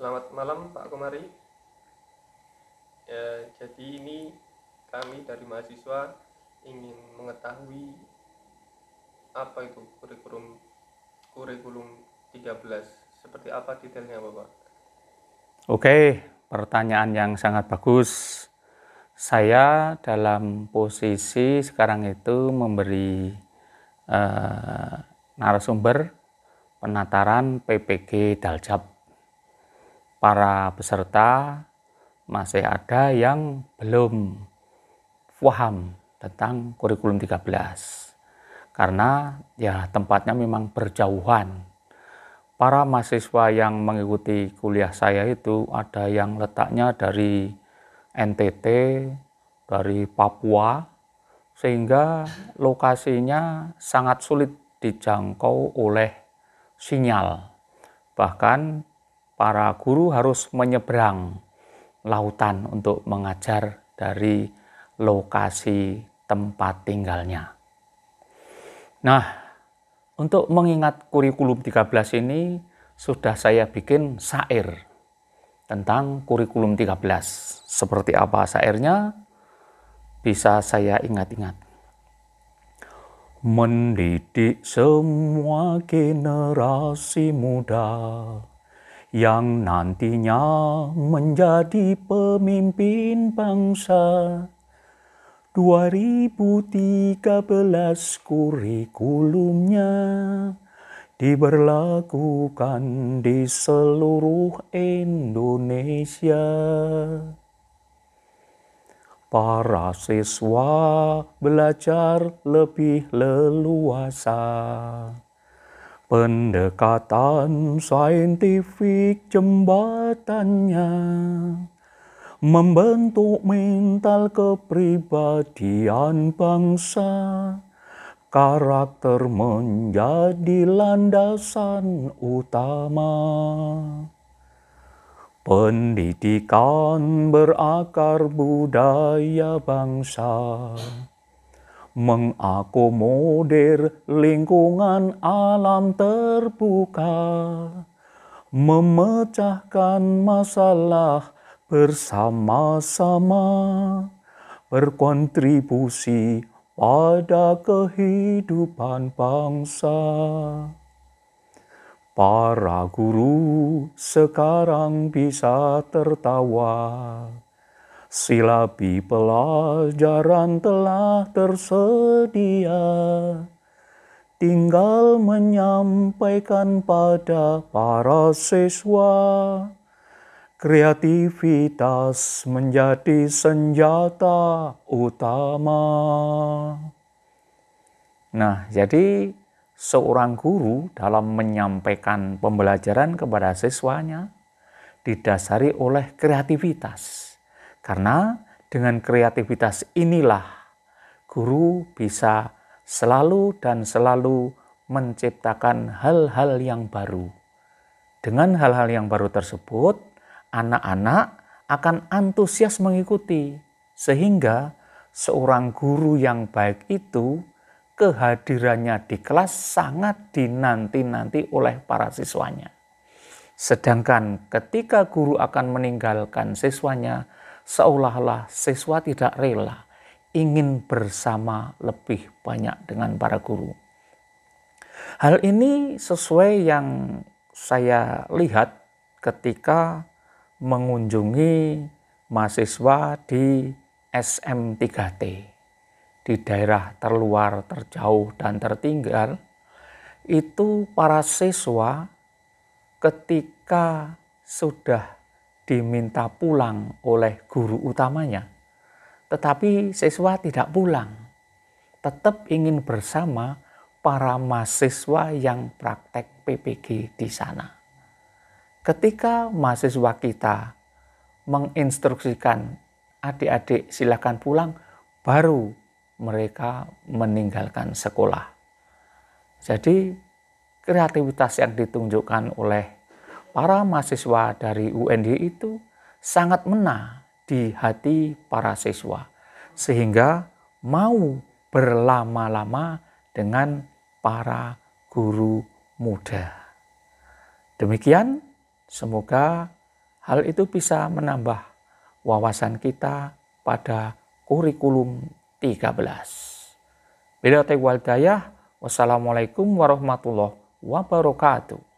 Selamat malam Pak Komari. Ya, jadi ini kami dari mahasiswa ingin mengetahui apa itu kurikulum kurikulum 13. Seperti apa detailnya Bapak? Oke, pertanyaan yang sangat bagus. Saya dalam posisi sekarang itu memberi eh, narasumber penataran PPG Daljab para peserta masih ada yang belum paham tentang kurikulum 13 karena ya tempatnya memang berjauhan para mahasiswa yang mengikuti kuliah saya itu ada yang letaknya dari NTT dari Papua sehingga lokasinya sangat sulit dijangkau oleh sinyal bahkan para guru harus menyeberang lautan untuk mengajar dari lokasi tempat tinggalnya. Nah, untuk mengingat kurikulum 13 ini sudah saya bikin syair tentang kurikulum 13. Seperti apa syairnya? Bisa saya ingat-ingat. Mendidik semua generasi muda yang nantinya menjadi pemimpin bangsa. 2013 kurikulumnya diberlakukan di seluruh Indonesia. Para siswa belajar lebih leluasa. Pendekatan saintifik jembatannya membentuk mental kepribadian bangsa. Karakter menjadi landasan utama. Pendidikan berakar budaya bangsa mengakomodir lingkungan alam terbuka, memecahkan masalah bersama-sama, berkontribusi pada kehidupan bangsa. Para guru sekarang bisa tertawa silapi pelajaran telah tersedia. Tinggal menyampaikan pada para siswa, kreativitas menjadi senjata utama. Nah, jadi seorang guru dalam menyampaikan pembelajaran kepada siswanya didasari oleh kreativitas. Karena dengan kreativitas inilah guru bisa selalu dan selalu menciptakan hal-hal yang baru. Dengan hal-hal yang baru tersebut, anak-anak akan antusias mengikuti, sehingga seorang guru yang baik itu kehadirannya di kelas sangat dinanti-nanti oleh para siswanya. Sedangkan ketika guru akan meninggalkan siswanya, seolah-olah siswa tidak rela ingin bersama lebih banyak dengan para guru. Hal ini sesuai yang saya lihat ketika mengunjungi mahasiswa di SM3T di daerah terluar, terjauh dan tertinggal itu para siswa ketika sudah diminta pulang oleh guru utamanya. Tetapi siswa tidak pulang, tetap ingin bersama para mahasiswa yang praktek PPG di sana. Ketika mahasiswa kita menginstruksikan adik-adik silakan pulang, baru mereka meninggalkan sekolah. Jadi kreativitas yang ditunjukkan oleh para mahasiswa dari UND itu sangat mena di hati para siswa sehingga mau berlama-lama dengan para guru muda. Demikian, semoga hal itu bisa menambah wawasan kita pada kurikulum 13. Bila dayah, wassalamualaikum warahmatullahi wabarakatuh.